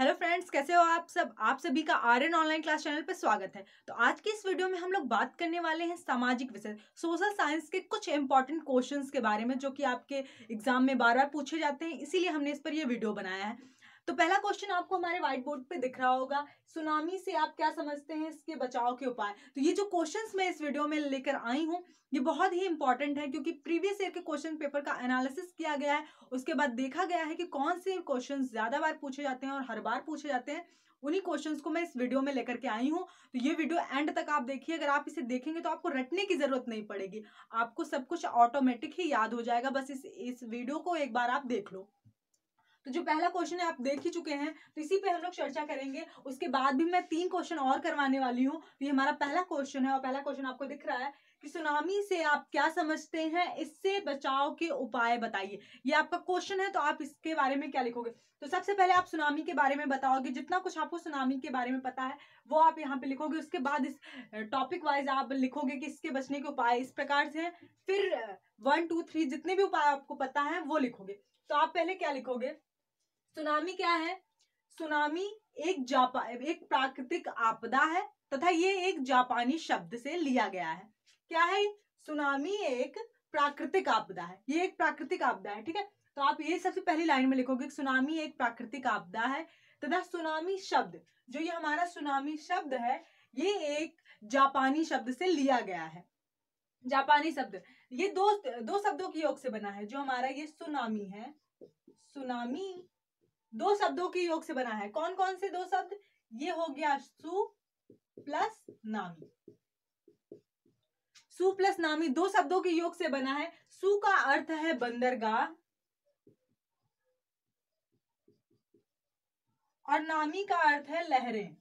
hello friends कैसे हो आप सब आप सभी का आर्यन ऑनलाइन क्लास चैनल पर स्वागत है तो आज की इस वीडियो में हम लोग बात करने वाले हैं सामाजिक विषय सोशल साइंस के कुछ इंपॉर्टेंट क्वेश्चंस के बारे में जो कि आपके एग्जाम में बार बार पूछे जाते हैं इसीलिए हमने इस पर यह वीडियो बनाया है तो पहला क्वेश्चन आपको हमारे व्हाइट बोर्ड पे दिख रहा होगा सुनामी से आप क्या समझते हैं इसके बचाव के उपाय तो ये जो क्वेश्चंस मैं इस वीडियो में लेकर आई हूँ ये बहुत ही इंपॉर्टेंट है क्योंकि प्रीवियस ईयर के क्वेश्चन पेपर का एनालिसिस किया गया है उसके बाद देखा गया है कि कौन से क्वेश्चन ज्यादा बार पूछे जाते हैं और हर बार पूछे जाते हैं उन्हीं क्वेश्चंस को मैं इस वीडियो में लेकर के आई हूँ तो ये वीडियो एंड तक आप देखिए अगर आप इसे देखेंगे तो आपको रटने की जरूरत नहीं पड़ेगी आपको सब कुछ ऑटोमेटिक ही याद हो जाएगा बस इस इस वीडियो को एक बार आप देख लो तो जो पहला क्वेश्चन है आप देख ही चुके हैं तो इसी पे हम लोग चर्चा करेंगे उसके बाद भी मैं तीन क्वेश्चन और करवाने वाली हूँ तो ये हमारा पहला क्वेश्चन है और पहला क्वेश्चन आपको दिख रहा है कि सुनामी से आप क्या समझते हैं इससे बचाव के उपाय बताइए ये आपका क्वेश्चन है तो आप इसके बारे में क्या लिखोगे तो सबसे पहले आप सुनामी के बारे में बताओगे जितना कुछ आपको सुनामी के बारे में पता है वो आप यहाँ पे लिखोगे उसके बाद इस टॉपिक वाइज आप लिखोगे कि इसके बचने के उपाय इस प्रकार से हैं फिर वन टू थ्री जितने भी उपाय आपको पता है वो लिखोगे तो आप पहले क्या लिखोगे सुनामी क्या है सुनामी एक जापा एक प्राकृतिक आपदा है तथा ये एक जापानी शब्द से लिया गया है क्या है सुनामी एक प्राकृतिक आपदा है ये एक प्राकृतिक आपदा है ठीक है तो आप ये सबसे पहली लाइन में लिखोगे सुनामी एक प्राकृतिक आपदा है तथा सुनामी शब्द जो ये हमारा सुनामी शब्द है ये एक जापानी शब्द से लिया गया है जापानी शब्द ये दो दो शब्दों की योग से बना है जो हमारा ये सुनामी है सुनामी दो शब्दों के योग से बना है कौन कौन से दो शब्द ये हो गया सु प्लस नामी सु प्लस नामी दो शब्दों के योग से बना है सु का अर्थ है बंदरगाह और नामी का अर्थ है लहरें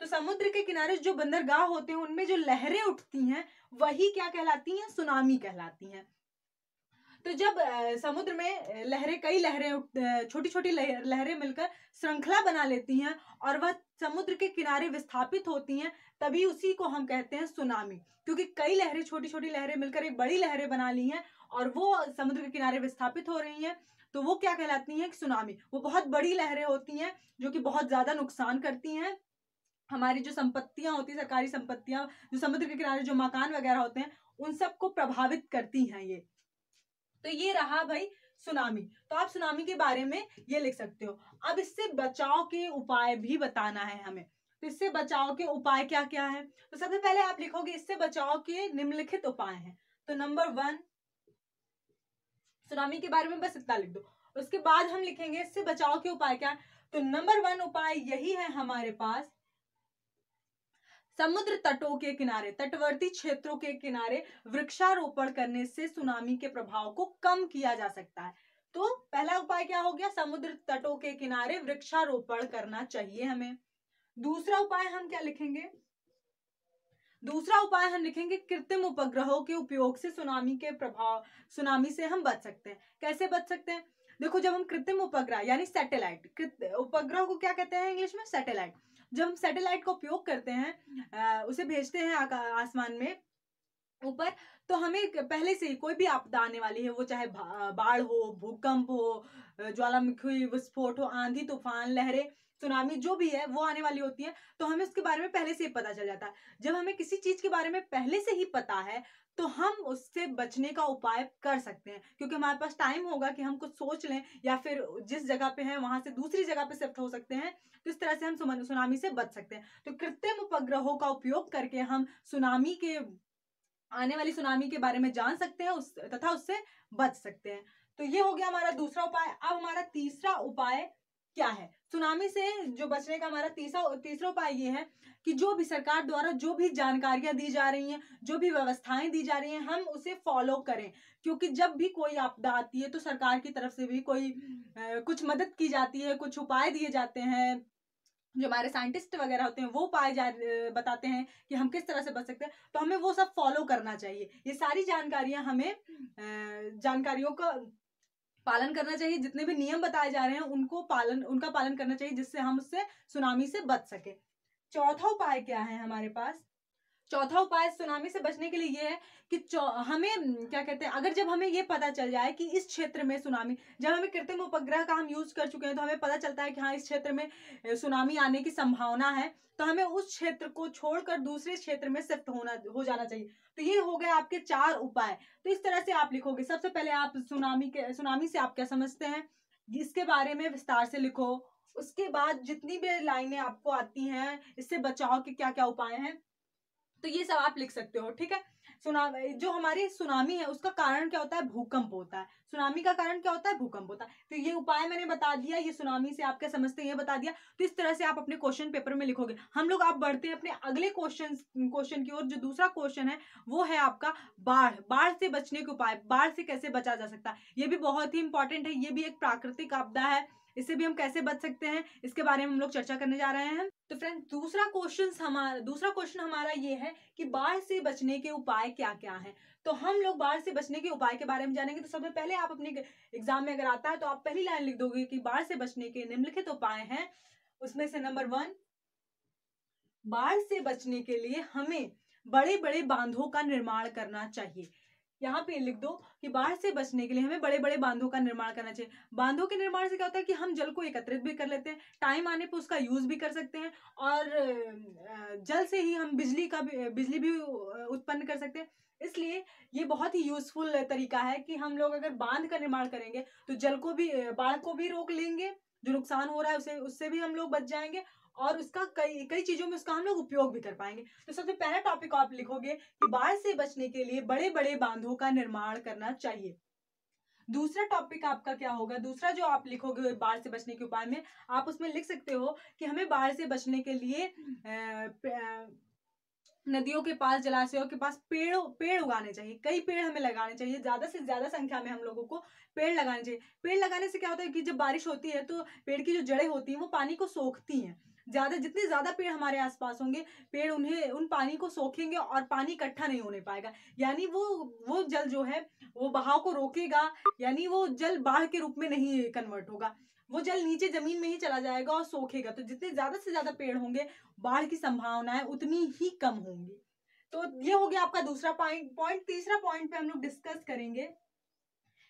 तो समुद्र के किनारे जो बंदरगाह होते हैं उनमें जो लहरें उठती हैं वही क्या कहलाती हैं सुनामी कहलाती हैं तो जब समुद्र में लहरें कई लहरें छोटी छोटी लहरें मिलकर श्रृंखला बना लेती हैं और वह समुद्र के किनारे विस्थापित होती हैं तभी उसी को हम कहते हैं सुनामी क्योंकि कई लहरें छोटी छोटी लहरें मिलकर एक बड़ी लहरें बना ली हैं और वो समुद्र के किनारे विस्थापित हो रही हैं तो वो क्या कहलाती हैं सुनामी वो बहुत बड़ी लहरें होती हैं जो कि बहुत ज़्यादा नुकसान करती हैं हमारी जो संपत्तियां होती हैं सरकारी संपत्तियां जो समुद्र के किनारे जो मकान वगैरह होते हैं उन सबको प्रभावित करती हैं ये तो ये रहा भाई सुनामी तो आप सुनामी के बारे में ये लिख सकते हो अब इससे बचाव के उपाय भी बताना है हमें तो इससे बचाव के उपाय क्या क्या है तो सबसे पहले आप लिखोगे इससे बचाव के निम्नलिखित उपाय हैं तो नंबर वन सुनामी के बारे में बस इतना लिख दो उसके बाद हम लिखेंगे इससे बचाव के उपाय क्या है तो नंबर वन उपाय यही है हमारे पास समुद्र तटों के किनारे तटवर्ती क्षेत्रों के किनारे वृक्षारोपण करने से सुनामी के प्रभाव को कम किया जा सकता है तो पहला उपाय क्या हो गया समुद्र तटों के किनारे वृक्षारोपण करना चाहिए हमें दूसरा उपाय हम क्या लिखेंगे दूसरा उपाय हम लिखेंगे कृत्रिम उपग्रहों के उपयोग से सुनामी के प्रभाव सुनामी से हम बच सकते हैं कैसे बच सकते हैं देखो जब हम कृत्रिम उपग्रह यानी सैटेलाइट उपग्रह को क्या कहते हैं इंग्लिश में सैटेलाइट जब हम सैटेलाइट का उपयोग करते हैं उसे भेजते हैं आसमान में ऊपर तो हमें पहले से ही कोई भी आपदा आने वाली है वो चाहे बाढ़ हो भूकंप हो ज्वालामुखी विस्फोट हो आंधी तूफान लहरें सुनामी जो भी है वो आने वाली होती है तो हमें उसके बारे में पहले से ही पता चल जाता है जब हमें किसी चीज के बारे में पहले से ही पता है तो हम उससे बचने का उपाय कर सकते हैं क्योंकि हमारे पास टाइम होगा कि हम कुछ सोच लें या फिर जिस जगह पे हैं वहां से दूसरी जगह पे शिफ्ट हो सकते हैं तो इस तरह से हम सुनामी से बच सकते हैं तो कृत्रिम उपग्रहों का उपयोग करके हम सुनामी के आने वाली सुनामी के बारे में जान सकते हैं उस तथा उससे बच सकते हैं तो ये हो गया हमारा दूसरा उपाय अब हमारा तीसरा उपाय क्या है सुनामी से जो बचने का हमारा तीसरा तीसरा उपाय ये है कि जो भी सरकार द्वारा जो भी जानकारियां दी जा रही हैं जो भी व्यवस्थाएं दी जा रही हैं हम उसे फॉलो करें क्योंकि जब भी कोई आपदा आती है तो सरकार की तरफ से भी कोई आ, कुछ मदद की जाती है कुछ उपाय दिए जाते हैं जो हमारे साइंटिस्ट वगैरह होते हैं वो पाए जा बताते हैं कि हम किस तरह से बच सकते हैं तो हमें वो सब फॉलो करना चाहिए ये सारी जानकारियां हमें जानकारियों का पालन करना चाहिए जितने भी नियम बताए जा रहे हैं उनको पालन उनका पालन करना चाहिए जिससे हम उससे सुनामी से बच सके चौथा उपाय क्या है हमारे पास चौथा उपाय सुनामी से बचने के लिए ये है कि हमें हम्म, क्या कहते हैं अगर जब हमें ये पता चल जाए कि इस क्षेत्र में सुनामी जब हमें कृत्रिम उपग्रह का हम यूज कर चुके हैं तो हमें पता चलता है कि हाँ इस क्षेत्र में सुनामी आने की संभावना है तो हमें उस क्षेत्र को छोड़कर दूसरे क्षेत्र में शिफ्ट होना हो जाना चाहिए तो ये हो गए आपके चार उपाय तो इस तरह से आप लिखोगे सबसे पहले आप सुनामी के सुनामी से आप क्या समझते हैं इसके बारे में विस्तार से लिखो उसके बाद जितनी भी लाइनें आपको आती हैं इससे बचाव के क्या क्या उपाय हैं तो ये सब आप लिख सकते हो ठीक है सुना जो हमारी सुनामी है उसका कारण क्या होता है भूकंप होता है सुनामी का कारण क्या होता है भूकंप होता है तो ये उपाय मैंने बता दिया ये सुनामी से आप क्या समझते हैं ये बता दिया तो इस तरह से आप अपने क्वेश्चन पेपर में लिखोगे हम लोग आप बढ़ते हैं अपने अगले क्वेश्चन क्वेश्चन की ओर जो दूसरा क्वेश्चन है वो है आपका बाढ़ बाढ़ से बचने के उपाय बाढ़ से कैसे बचा जा सकता है ये भी बहुत ही इंपॉर्टेंट है ये भी एक प्राकृतिक आपदा है इससे भी हम कैसे बच सकते हैं इसके बारे में हम लोग चर्चा करने जा रहे हैं तो फ्रेंड दूसरा क्वेश्चन हमारा दूसरा क्वेश्चन हमारा ये है कि बाढ़ से बचने के उपाय क्या क्या हैं तो हम लोग बाढ़ से बचने के उपाय के बारे में जानेंगे तो सबसे पहले आप अपने एग्जाम में अगर आता है तो आप पहली लाइन लिख दोगे कि बाढ़ से बचने के निम्नलिखित उपाय हैं उसमें से नंबर वन बाढ़ से बचने के लिए हमें बड़े बड़े बांधों का निर्माण करना चाहिए यहाँ पे लिख दो कि बाढ़ से बचने के लिए हमें बड़े बड़े बांधों का निर्माण करना चाहिए बांधों के निर्माण से क्या होता है कि हम जल को एकत्रित भी कर लेते हैं टाइम आने पर उसका यूज भी कर सकते हैं और जल से ही हम बिजली का भी, बिजली भी उत्पन्न कर सकते हैं इसलिए ये बहुत ही यूजफुल तरीका है कि हम लोग अगर बांध का निर्माण करेंगे तो जल को भी बाढ़ को भी रोक लेंगे जो नुकसान हो रहा है उसे उससे भी हम लोग बच जाएंगे और उसका कई कई चीजों में उसका हम लोग उपयोग भी कर पाएंगे तो सबसे पहला टॉपिक आप लिखोगे कि बाढ़ से बचने के लिए बड़े बड़े बांधों का निर्माण करना चाहिए दूसरा टॉपिक आपका क्या होगा दूसरा जो आप लिखोगे बाढ़ से बचने के उपाय में आप उसमें लिख सकते हो कि हमें बाढ़ से बचने के लिए नदियों के पास जलाशयों के पास पेड़ पेड़ उगाने चाहिए कई पेड़ हमें लगाने चाहिए ज़्यादा से ज़्यादा संख्या में हम लोगों को पेड़ लगाने चाहिए पेड़ लगाने से क्या होता है कि जब बारिश होती है तो पेड़ की जो जड़ें होती हैं वो पानी को सोखती हैं ज़्यादा जितने ज़्यादा पेड़ हमारे आसपास होंगे पेड़ उन्हें उन पानी को सोखेंगे और पानी इकट्ठा नहीं होने पाएगा यानी वो वो जल जो है वो बहाव को रोकेगा यानी वो जल बाढ़ के रूप में नहीं कन्वर्ट होगा वो जल नीचे जमीन में ही चला जाएगा और सोखेगा तो जितने ज़्यादा से ज़्यादा पेड़ होंगे बाढ़ की संभावनाएं उतनी ही कम होंगी तो ये हो गया आपका दूसरा पॉइंट पॉइंट तीसरा पॉइंट पे हम लोग डिस्कस करेंगे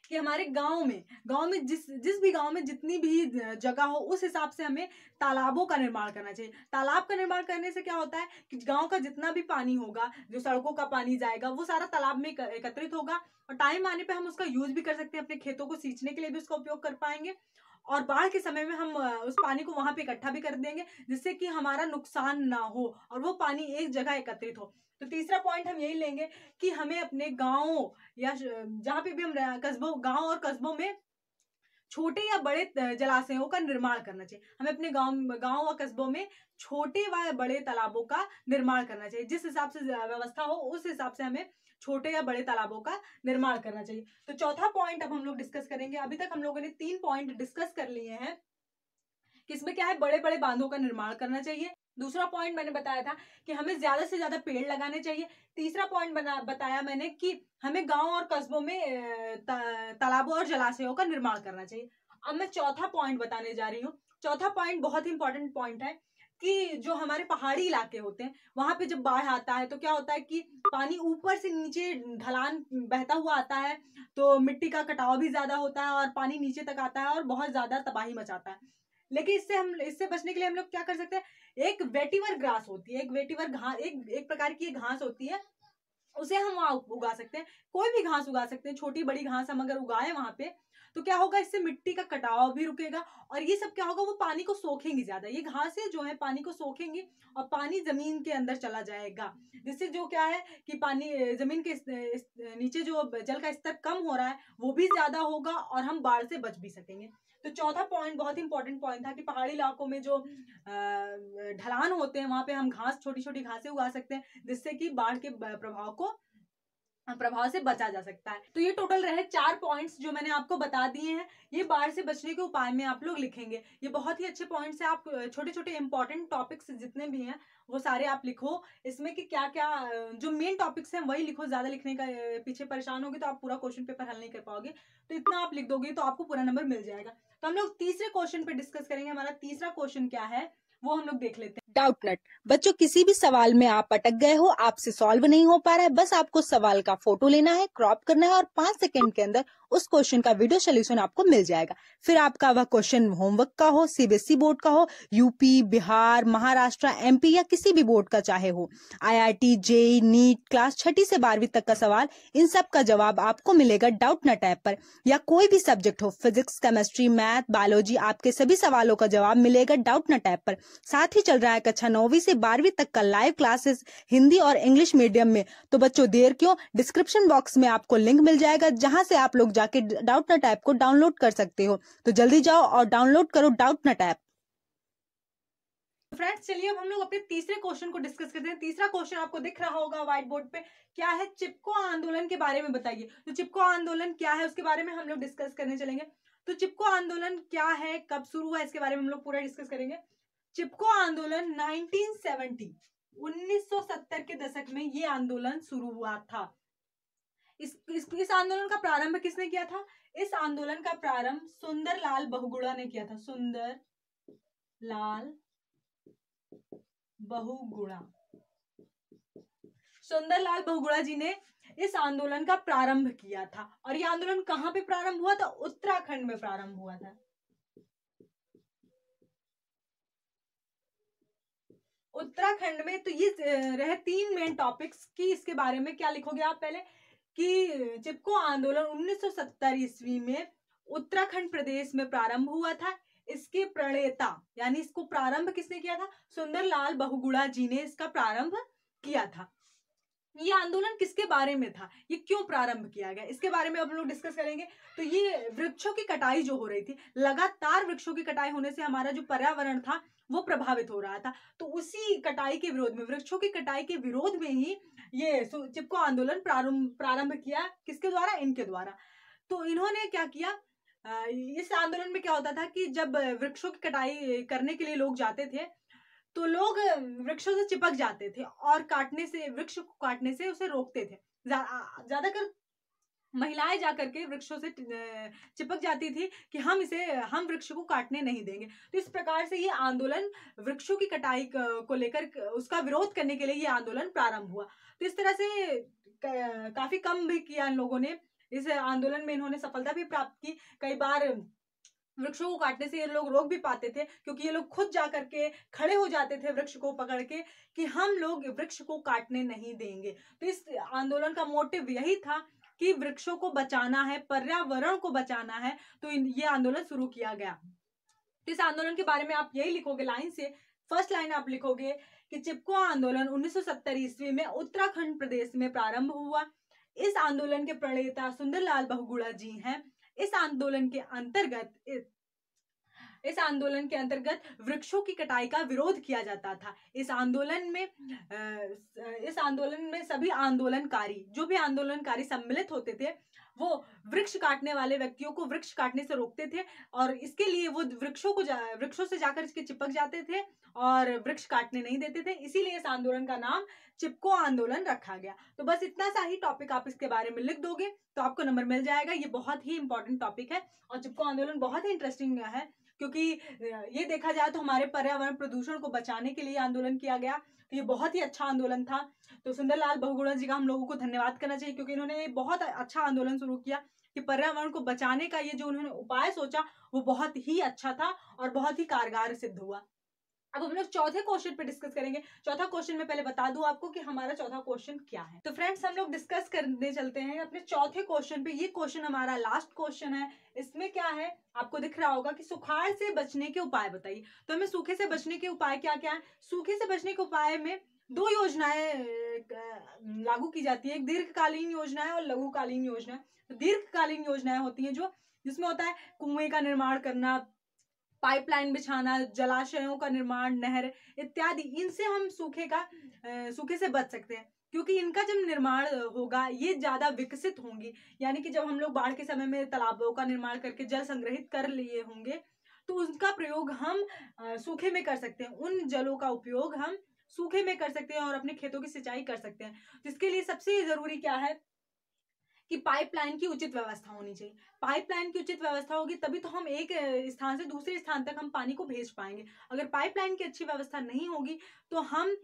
कि हमारे गांव में गांव में जिस जिस भी गांव में जितनी भी जगह हो उस हिसाब से हमें तालाबों का निर्माण करना चाहिए तालाब का निर्माण करने से क्या होता है कि गांव का जितना भी पानी होगा जो सड़कों का पानी जाएगा वो सारा तालाब में एकत्रित होगा और टाइम आने पर हम उसका यूज भी कर सकते हैं अपने खेतों को सींचने के लिए भी उसका उपयोग कर पाएंगे और बाढ़ के समय में हम उस पानी को वहां पे इकट्ठा भी कर देंगे जिससे कि हमारा नुकसान ना हो और वो पानी एक जगह एकत्रित हो तो तीसरा पॉइंट हम यही लेंगे कि हमें अपने गाँव या जहां पे भी हम कस्बों गाँव और कस्बों में छोटे या बड़े जलाशयों का निर्माण करना चाहिए हमें अपने गांव गांव और कस्बों में छोटे व बड़े तालाबों का निर्माण करना चाहिए जिस हिसाब से व्यवस्था हो उस हिसाब से हमें छोटे या बड़े तालाबों का निर्माण करना चाहिए तो चौथा पॉइंट अब हम लोग डिस्कस करेंगे अभी तक हम लोगों ने तीन पॉइंट डिस्कस कर लिए हैं कि इसमें क्या है बड़े बड़े बांधों का निर्माण करना चाहिए दूसरा पॉइंट मैंने बताया था कि हमें ज्यादा से ज्यादा पेड़ लगाने चाहिए तीसरा पॉइंट बताया मैंने कि हमें गांव और कस्बों में तालाबों और जलाशयों का निर्माण करना चाहिए अब मैं चौथा पॉइंट बताने जा रही हूँ चौथा पॉइंट बहुत ही इंपॉर्टेंट पॉइंट है कि जो हमारे पहाड़ी इलाके होते हैं वहां पे जब बाढ़ आता है तो क्या होता है कि पानी ऊपर से नीचे ढलान बहता हुआ आता है तो मिट्टी का कटाव भी ज्यादा होता है और पानी नीचे तक आता है और बहुत ज्यादा तबाही मचाता है लेकिन इससे हम इससे बचने के लिए हम लोग क्या कर सकते हैं एक वेटिवर ग्रास होती है एक वेटिवर घास एक एक प्रकार की घास होती है उसे हम वहाँ उगा सकते हैं कोई भी घास उगा सकते हैं छोटी बड़ी घास हम अगर उगाए वहां पे तो क्या होगा इससे मिट्टी का कटाव भी रुकेगा और ये सब क्या होगा वो पानी को सोखेंगी ज्यादा ये घास जो है पानी को सोखेंगी और पानी जमीन के अंदर चला जाएगा जिससे जो क्या है कि पानी जमीन के नीचे जो जल का स्तर कम हो रहा है वो भी ज्यादा होगा और हम बाढ़ से बच भी सकेंगे तो चौथा पॉइंट बहुत ही इंपॉर्टेंट पॉइंट था कि पहाड़ी इलाकों में जो ढलान होते हैं वहां पे हम घास छोटी छोटी घासें उगा सकते हैं जिससे कि बाढ़ के प्रभाव को प्रभाव से बचा जा सकता है तो ये टोटल रहे चार पॉइंट्स जो मैंने आपको बता दिए हैं ये बाढ़ से बचने के उपाय में आप लोग लिखेंगे ये बहुत ही अच्छे पॉइंट्स है आप छोटे छोटे इंपॉर्टेंट टॉपिक्स जितने भी हैं वो सारे आप लिखो इसमें कि क्या क्या जो मेन टॉपिक्स हैं वही लिखो ज्यादा लिखने का पीछे परेशान होगी तो आप पूरा क्वेश्चन पेपर हल नहीं कर पाओगे तो इतना आप लिख दोगे तो आपको पूरा नंबर मिल जाएगा तो हम लोग तीसरे क्वेश्चन पे डिस्कस करेंगे हमारा तीसरा क्वेश्चन क्या है वो हम लोग देख लेते हैं डाउट नट बच्चों किसी भी सवाल में आप अटक गए हो आपसे सॉल्व नहीं हो पा रहा है बस आपको सवाल का फोटो लेना है क्रॉप करना है और पांच सेकंड के अंदर उस क्वेश्चन का वीडियो सोल्यूशन आपको मिल जाएगा फिर आपका वह क्वेश्चन होमवर्क का हो सीबीएसई बोर्ड e का हो यूपी बिहार महाराष्ट्र एमपी या किसी भी बोर्ड का चाहे हो आईआईटी आई नीट क्लास छठी से बारहवीं तक का सवाल इन सब का जवाब आपको मिलेगा डाउट नट ऐप पर या कोई भी सब्जेक्ट हो फिजिक्स केमेस्ट्री मैथ बायोलॉजी आपके सभी सवालों का जवाब मिलेगा डाउट नट ऐप पर साथ ही चल रहा है कक्षा नौवीं से बारहवीं तक का लाइव क्लासेस हिंदी और इंग्लिश मीडियम में तो बच्चों देर क्यों डिस्क्रिप्शन बॉक्स में आपको लिंक मिल जाएगा जहाँ से आप लोग जा जाके डाउट नट ऐप को डाउनलोड कर सकते हो तो जल्दी जाओ और डाउनलोड करो डाउट नट ऐप फ्रेंड्स चलिए अब हम लोग अपने तीसरे क्वेश्चन को डिस्कस करते हैं तीसरा क्वेश्चन आपको दिख रहा होगा व्हाइट बोर्ड पे क्या है चिपको आंदोलन के बारे में बताइए तो चिपको आंदोलन क्या है उसके बारे में हम लोग डिस्कस करने चलेंगे तो चिपको आंदोलन क्या है कब शुरू हुआ इसके बारे में हम लोग पूरा डिस्कस करेंगे चिपको आंदोलन नाइनटीन 1970 के दशक में ये आंदोलन शुरू हुआ था इस इस, इस आंदोलन का प्रारंभ किसने किया था इस आंदोलन का प्रारंभ सुंदर लाल बहुगुणा ने किया था सुंदर लाल बहुगुणा सुंदर लाल बहुगुणा जी ने इस आंदोलन का प्रारंभ किया था और यह आंदोलन कहाँ पे प्रारंभ हुआ था उत्तराखंड में प्रारंभ हुआ था उत्तराखंड में तो ये रहे तीन मेन टॉपिक्स की इसके बारे में क्या लिखोगे आप पहले कि चिपको आंदोलन उन्नीस ईस्वी में उत्तराखंड प्रदेश में प्रारंभ हुआ था इसके प्रणेता यानी इसको प्रारंभ किसने किया था सुंदरलाल बहुगुड़ा जी ने इसका प्रारंभ किया था ये आंदोलन किसके बारे में था ये क्यों प्रारंभ किया गया इसके बारे में अब हम लोग डिस्कस करेंगे तो ये वृक्षों की कटाई जो हो रही थी लगातार वृक्षों की कटाई होने से हमारा जो पर्यावरण था वो प्रभावित हो रहा था तो उसी कटाई के विरोध में वृक्षों की कटाई के विरोध में ही ये चिपको आंदोलन प्रारंभ प्रारंभ किया किसके द्वारा इनके द्वारा तो इन्होंने क्या किया इस आंदोलन में क्या होता था कि जब वृक्षों की कटाई करने के लिए लोग जाते थे तो लोग वृक्षों से चिपक जाते थे और काटने से वृक्ष को काटने से उसे रोकते थे ज्यादातर महिलाएं जा करके वृक्षों से चिपक जाती थी कि हम इसे हम वृक्ष को काटने नहीं देंगे तो इस प्रकार से ये आंदोलन वृक्षों की कटाई को लेकर उसका विरोध करने के लिए ये आंदोलन प्रारंभ हुआ तो इस तरह से काफी कम भी किया इन लोगों ने इस आंदोलन में इन्होंने सफलता भी प्राप्त की कई बार वृक्षों को काटने से ये लोग रोक भी पाते थे क्योंकि ये लोग खुद जा करके खड़े हो जाते थे वृक्ष को पकड़ के कि हम लोग वृक्ष को काटने नहीं देंगे तो इस आंदोलन का मोटिव यही था कि वृक्षों को बचाना है पर्यावरण को बचाना है तो ये आंदोलन शुरू किया गया तो इस आंदोलन के बारे में आप यही लिखोगे लाइन से फर्स्ट लाइन आप लिखोगे कि चिपको आंदोलन उन्नीस ईस्वी में उत्तराखंड प्रदेश में प्रारंभ हुआ इस आंदोलन के प्रणेता सुंदरलाल बहुगुड़ा जी हैं इस आंदोलन के अंतर्गत इस आंदोलन के अंतर्गत वृक्षों की कटाई का विरोध किया जाता था इस आंदोलन में इस आंदोलन में सभी आंदोलनकारी जो भी आंदोलनकारी सम्मिलित होते थे वो वृक्ष काटने वाले व्यक्तियों को वृक्ष काटने से रोकते थे और इसके लिए वो वृक्षों को वृक्षों से जाकर इसके चिपक जाते थे और वृक्ष काटने नहीं देते थे इसीलिए इस आंदोलन का नाम चिपको आंदोलन रखा गया तो बस इतना सा ही टॉपिक आप इसके बारे में लिख दोगे तो आपको नंबर मिल जाएगा ये बहुत ही इंपॉर्टेंट टॉपिक है और चिपको आंदोलन बहुत ही इंटरेस्टिंग है क्योंकि ये देखा जाए तो हमारे पर्यावरण प्रदूषण को बचाने के लिए आंदोलन किया गया तो ये बहुत ही अच्छा आंदोलन था तो सुंदरलाल बहुगुणा जी का हम लोगों को धन्यवाद करना चाहिए क्योंकि इन्होंने बहुत अच्छा आंदोलन शुरू किया कि पर्यावरण को बचाने का ये जो उन्होंने उपाय सोचा वो बहुत ही अच्छा था और बहुत ही कारगर सिद्ध हुआ अब हम लोग चौथे क्वेश्चन पे डिस्कस करेंगे चौथा क्वेश्चन में पहले बता दूं आपको कि हमारा चौथा क्वेश्चन क्या है तो फ्रेंड्स हम लोग डिस्कस करने चलते हैं अपने चौथे क्वेश्चन पे ये क्वेश्चन हमारा लास्ट क्वेश्चन है इसमें क्या है आपको दिख रहा होगा कि सुखाड़ से बचने के उपाय बताइए तो हमें सूखे से बचने के उपाय क्या क्या है सूखे से बचने के उपाय में दो योजनाएं लागू की जाती है एक दीर्घकालीन योजना है और लघुकालीन योजना है तो दीर्घकालीन योजनाएं होती हैं जो जिसमें होता है कुएं का निर्माण करना पाइपलाइन बिछाना जलाशयों का निर्माण नहर इत्यादि इनसे हम सूखे का सूखे से बच सकते हैं क्योंकि इनका जब निर्माण होगा ये ज़्यादा विकसित होंगी यानी कि जब हम लोग बाढ़ के समय में तालाबों का निर्माण करके जल संग्रहित कर लिए होंगे तो उनका प्रयोग हम सूखे में कर सकते हैं उन जलों का उपयोग हम सूखे में कर सकते हैं और अपने खेतों की सिंचाई कर सकते हैं जिसके लिए सबसे ज़रूरी क्या है कि पाइपलाइन की उचित व्यवस्था होनी चाहिए पाइपलाइन की उचित व्यवस्था होगी तभी तो हम एक स्थान से दूसरे स्थान तक हम पानी को भेज पाएंगे अगर पाइपलाइन की अच्छी व्यवस्था नहीं होगी तो हम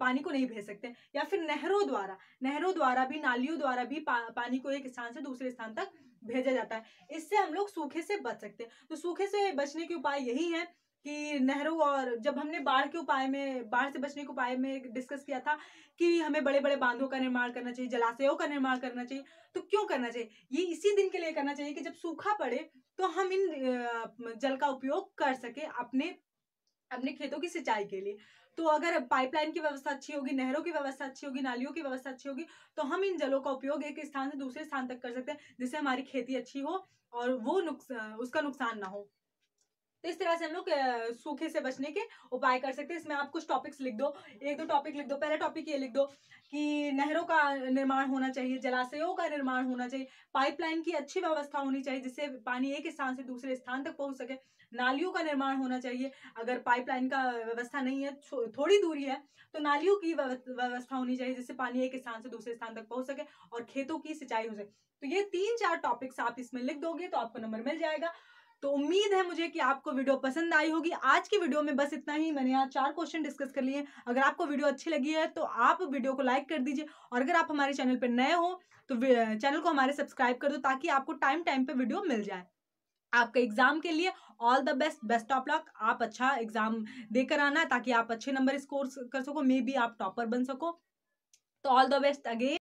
पानी को नहीं भेज सकते या फिर नहरों द्वारा नहरों द्वारा भी नालियों द्वारा भी पा, पानी को एक स्थान से दूसरे स्थान तक भेजा जाता है इससे हम लोग सूखे से बच सकते हैं तो सूखे से बचने के उपाय यही है कि नेहरू और जब हमने बाढ़ के उपाय में बाढ़ से बचने के उपाय में डिस्कस किया था कि हमें बड़े बड़े बांधों का निर्माण करना चाहिए जलाशयों का निर्माण करना चाहिए तो क्यों करना चाहिए ये इसी दिन के लिए करना चाहिए कि जब सूखा पड़े तो हम इन जल का उपयोग कर सके अपने अपने खेतों की सिंचाई के लिए तो अगर पाइपलाइन की व्यवस्था अच्छी होगी नहरों की व्यवस्था अच्छी होगी नालियों की व्यवस्था अच्छी होगी तो हम इन जलों का उपयोग एक स्थान से दूसरे स्थान तक कर सकते हैं जिससे हमारी खेती अच्छी हो और वो नुकसान उसका नुकसान ना हो तो इस तरह से हम लोग सूखे से बचने के उपाय कर सकते हैं इसमें आप कुछ टॉपिक्स लिख दो एक दो टॉपिक लिख दो पहला टॉपिक ये लिख दो कि नहरों का निर्माण होना चाहिए जलाशयों का निर्माण होना चाहिए पाइपलाइन की अच्छी व्यवस्था होनी चाहिए जिससे पानी एक स्थान से दूसरे स्थान तक पहुंच सके नालियों का निर्माण होना चाहिए अगर पाइपलाइन का व्यवस्था नहीं है थोड़ी दूरी है तो नालियों की व्यवस्था होनी चाहिए जिससे पानी एक स्थान से दूसरे स्थान तक पहुंच सके और खेतों की सिंचाई हो सके तो ये तीन चार टॉपिक्स आप इसमें लिख दोगे तो आपको नंबर मिल जाएगा तो उम्मीद है मुझे कि आपको वीडियो पसंद आई होगी आज की वीडियो में बस इतना ही मैंने यहाँ चार क्वेश्चन डिस्कस कर लिए अगर आपको वीडियो अच्छी लगी है तो आप वीडियो को लाइक कर दीजिए और अगर आप हमारे चैनल पर नए हो तो चैनल को हमारे सब्सक्राइब कर दो ताकि आपको टाइम टाइम पर वीडियो मिल जाए आपके एग्जाम के लिए all the best best of luck आप अच्छा एग्जाम देकर आना ताकि आप अच्छे नंबर स्कोर कर सको मे बी आप टॉपर बन सको तो ऑल द बेस्ट अगेन